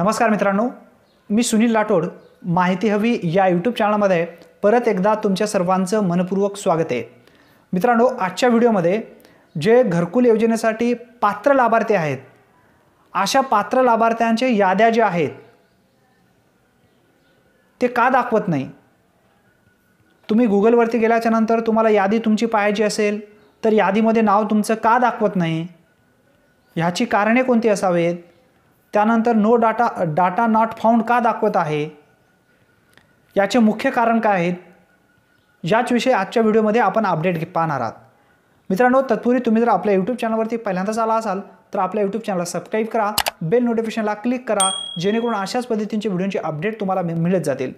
नमस्कार मित्रांनो मी सुनील लाटोड माहिती हवी या यूट्यूब चॅनलमध्ये परत एकदा तुमच्या सर्वांचं मनपूर्वक स्वागत आहे मित्रांनो आजच्या व्हिडिओमध्ये जे घरकुल योजनेसाठी पात्र लाभार्थी आहेत अशा पात्र लाभार्थ्यांच्या याद्या ज्या आहेत ते का दाखवत नाही तुम्ही गुगलवरती गेल्याच्या नंतर तुम्हाला यादी तुमची पाहायची असेल तर यादीमध्ये नाव तुमचं का दाखवत नाही ह्याची कारणे कोणती असावेत त्यानंतर no data data not found का दाखवत आहे याचे मुख्य कारण काय आहेत याच विषयी आजच्या व्हिडिओमध्ये आपण अपडेट पाहणार आहात मित्रांनो तत्पूर्वी तुम्ही जर आपल्या यूट्यूब चॅनलवरती पहिल्यांदाच आला असाल तर आपल्या यूट्यूब चॅनलला सबस्क्राईब करा बेल नोटिफिकेशनला क्लिक करा जेणेकरून अशाच पद्धतींचे व्हिडिओचे अपडेट तुम्हाला मिळत जातील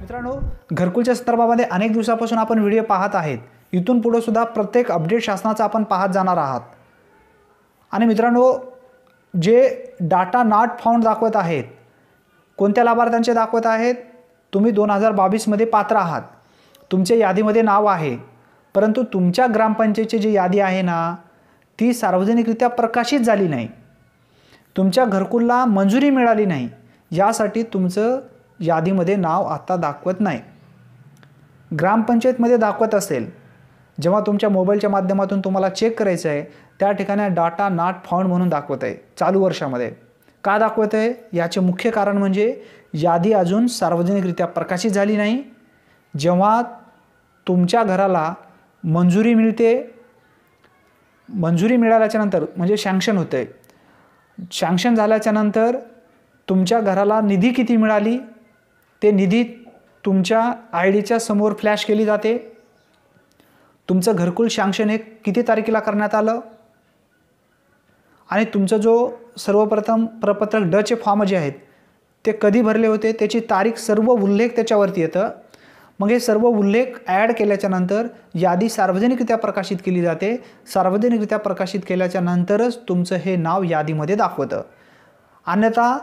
मित्रांनो घरकुलच्या संदर्भामध्ये अनेक दिवसापासून आपण व्हिडिओ पाहत आहेत इथून पुढंसुद्धा प्रत्येक अपडेट शासनाचा आपण पाहत जाणार आहात आणि मित्रांनो जे डाटा नॉट फाउंड दाखवत आहेत कोणत्या लाभार्थ्यांचे दाखवत आहेत तुम्ही दोन हजार बावीसमध्ये पात्र आहात तुमच्या यादीमध्ये नाव आहे परंतु तुमच्या ग्रामपंचायतीची जी यादी आहे ना ती सार्वजनिकरित्या प्रकाशित झाली नाही तुमच्या घरकुलला मंजुरी मिळाली नाही यासाठी तुमचं यादीमध्ये नाव आत्ता दाखवत नाही ग्रामपंचायतमध्ये दाखवत असेल जेव्हा तुमच्या मोबाईलच्या माध्यमातून तुम्हाला चेक करायचं आहे त्या ठिकाणी डाटा नॉट फाउंड म्हणून दाखवत आहे चालू वर्षामध्ये का दाखवत आहे याचे मुख्य कारण म्हणजे यादी अजून सार्वजनिकरित्या प्रकाशित झाली नाही जेव्हा तुमच्या घराला मंजुरी मिळते मंजुरी मिळाल्याच्यानंतर म्हणजे शँक्शन होतं आहे शँक्शन झाल्याच्यानंतर तुमच्या घराला निधी किती मिळाली ते निधी तुमच्या आय डीच्या समोर फ्लॅश केली जाते तुमचं घरकुल शांक्शन हे किती तारखेला करण्यात आलं आणि तुमचं जो सर्वप्रथम प्रपत्रक डचे फॉर्म जे आहेत ते कधी भरले होते त्याची तारीख सर्व उल्लेख त्याच्यावरती येतं मग हे सर्व उल्लेख ॲड केल्याच्यानंतर यादी सार्वजनिकरित्या प्रकाशित केली जाते सार्वजनिकरित्या प्रकाशित केल्याच्या नंतरच तुमचं हे नाव यादीमध्ये दाखवतं अन्यथा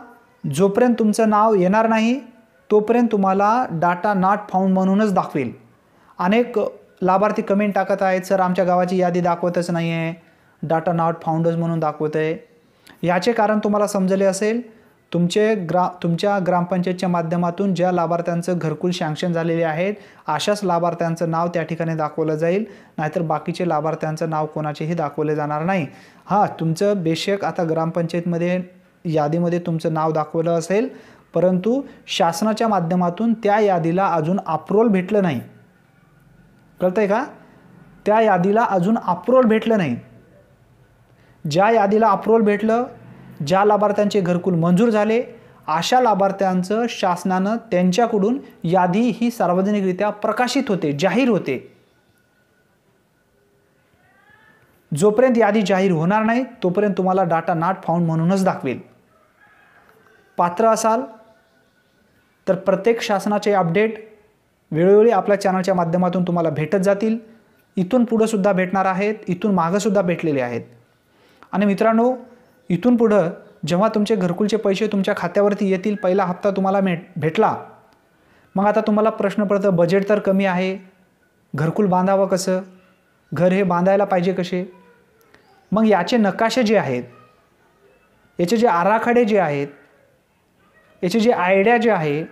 जोपर्यंत तुमचं नाव येणार नाही तोपर्यंत तुम्हाला डाटा नॉट फाऊंड म्हणूनच दाखवेल अनेक लाभार्थी कमेंट टाकत आहेत सर आमच्या गावाची यादी दाखवतच नाही आहे डाटा नॉट फाउंडर्स म्हणून दाखवत आहे याचे कारण तुम्हाला समजले असेल तुमचे ग्रा तुमच्या ग्रामपंचायतच्या माध्यमातून ज्या लाभार्थ्यांचं घरकुल शँक्शन झालेले आहेत अशाच लाभार्थ्यांचं नाव त्या ठिकाणी दाखवलं जाईल नाहीतर बाकीचे लाभार्थ्यांचं नाव कोणाचेही दाखवले जाणार नाही हां तुमचं बेशक आता ग्रामपंचायतमध्ये यादीमध्ये तुमचं नाव दाखवलं असेल परंतु शासनाच्या माध्यमातून त्या यादीला अजून अप्रोल भेटलं नाही कळतंय का त्या यादीला अजून अप्रोल भेटलं नाही ज्या यादीला अप्रोल भेटलं ज्या लाभार्थ्यांचे घरकुल मंजूर झाले अशा लाभार्थ्यांचं शासनानं त्यांच्याकडून यादी ही सार्वजनिकरित्या प्रकाशित होते जाहीर होते जोपर्यंत यादी जाहीर होणार नाही तोपर्यंत तुम्हाला डाटा नॉट फाउंड म्हणूनच दाखवेल पात्र असाल तर प्रत्येक शासनाचे अपडेट वेळोवेळी आपल्या चॅनलच्या माध्यमातून तुम्हाला भेटत जातील इथून पुढंसुद्धा भेटणार आहेत इथून मागंसुद्धा भेटलेले आहेत आणि मित्रांनो इथून पुढं जेव्हा तुमचे घरकुलचे पैसे तुमच्या खात्यावरती येतील पहिला हप्ता तुम्हाला भेट भेटला मग आता तुम्हाला प्रश्न पडतो बजेट तर कमी आहे घरकुल बांधावं कसं घर हे बांधायला पाहिजे कसे मग याचे नकाशे जे आहेत याचे जे आराखडे जे आहेत याचे जे आयडिया जे आहे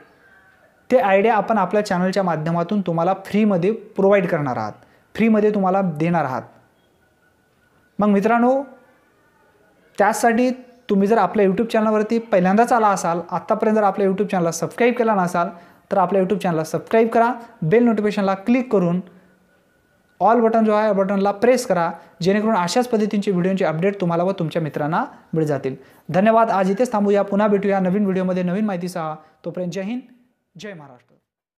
ते आयडिया आपण आपल्या चॅनलच्या माध्यमातून तुम्हाला फ्रीमध्ये प्रोव्हाइड करणार आहात फ्रीमध्ये तुम्हाला देणार आहात मग मित्रांनो त्यासाठी तुम्ही जर आपल्या यूट्यूब चॅनलवरती पहिल्यांदाच आला असाल आत्तापर्यंत जर आपल्या यूट्यूब चॅनलला सबस्क्राईब केला नसाल तर आपल्या यूट्यूब चॅनलला सबस्क्राईब करा बेल नोटिफिकेशनला क्लिक करून ऑल बटन जो आहे बटनला प्रेस करा जेणेकरून अशाच पद्धतींचे व्हिडिओचे अपडेट तुम्हाला व तुमच्या मित्रांना मिळ जातील धन्यवाद आज इथेच थांबूया पुन्हा भेटूया नवीन व्हिडिओमध्ये नवीन माहितीसह तोपर्यंत जय हिंद जय महाराष्ट्र